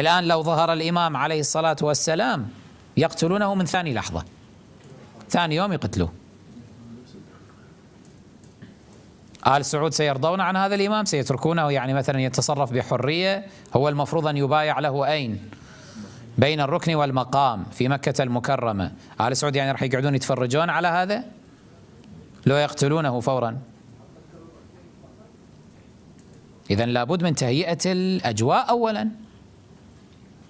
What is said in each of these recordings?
الآن لو ظهر الإمام عليه الصلاة والسلام يقتلونه من ثاني لحظة ثاني يوم يقتلوه آل سعود سيرضون عن هذا الإمام سيتركونه يعني مثلا يتصرف بحرية هو المفروض أن يبايع له أين بين الركن والمقام في مكة المكرمة آل سعود يعني راح يقعدون يتفرجون على هذا لو يقتلونه فورا إذا لابد من تهيئة الأجواء أولا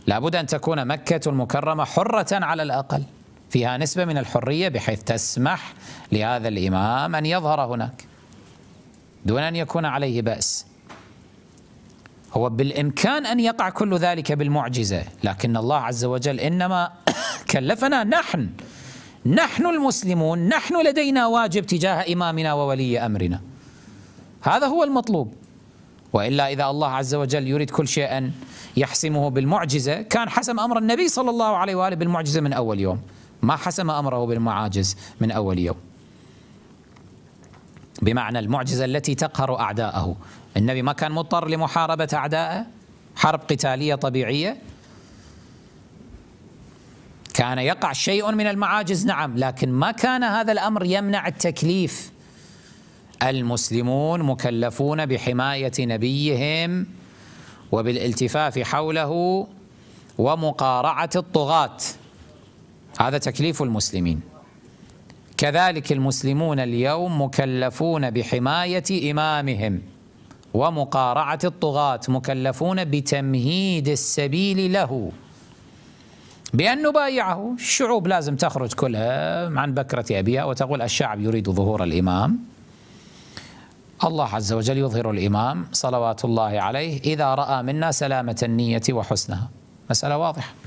لابد أن تكون مكة المكرمة حرة على الأقل فيها نسبة من الحرية بحيث تسمح لهذا الإمام أن يظهر هناك دون أن يكون عليه بأس هو بالإمكان أن يقع كل ذلك بالمعجزة لكن الله عز وجل إنما كلفنا نحن نحن المسلمون نحن لدينا واجب تجاه إمامنا وولي أمرنا هذا هو المطلوب وإلا إذا الله عز وجل يريد كل شيء أن يحسمه بالمعجزة كان حسم أمر النبي صلى الله عليه وآله بالمعجزة من أول يوم ما حسم أمره بالمعاجز من أول يوم بمعنى المعجزة التي تقهر أعداءه النبي ما كان مضطر لمحاربة أعدائه حرب قتالية طبيعية كان يقع شيء من المعاجز نعم لكن ما كان هذا الأمر يمنع التكليف المسلمون مكلفون بحماية نبيهم وبالالتفاف حوله ومقارعة الطغاة هذا تكليف المسلمين كذلك المسلمون اليوم مكلفون بحماية إمامهم ومقارعة الطغاة مكلفون بتمهيد السبيل له بأن نبايعه الشعوب لازم تخرج كلها عن بكرة أبيها وتقول الشعب يريد ظهور الإمام الله عز وجل يظهر الإمام صلوات الله عليه إذا رأى منا سلامة النية وحسنها مسألة واضحة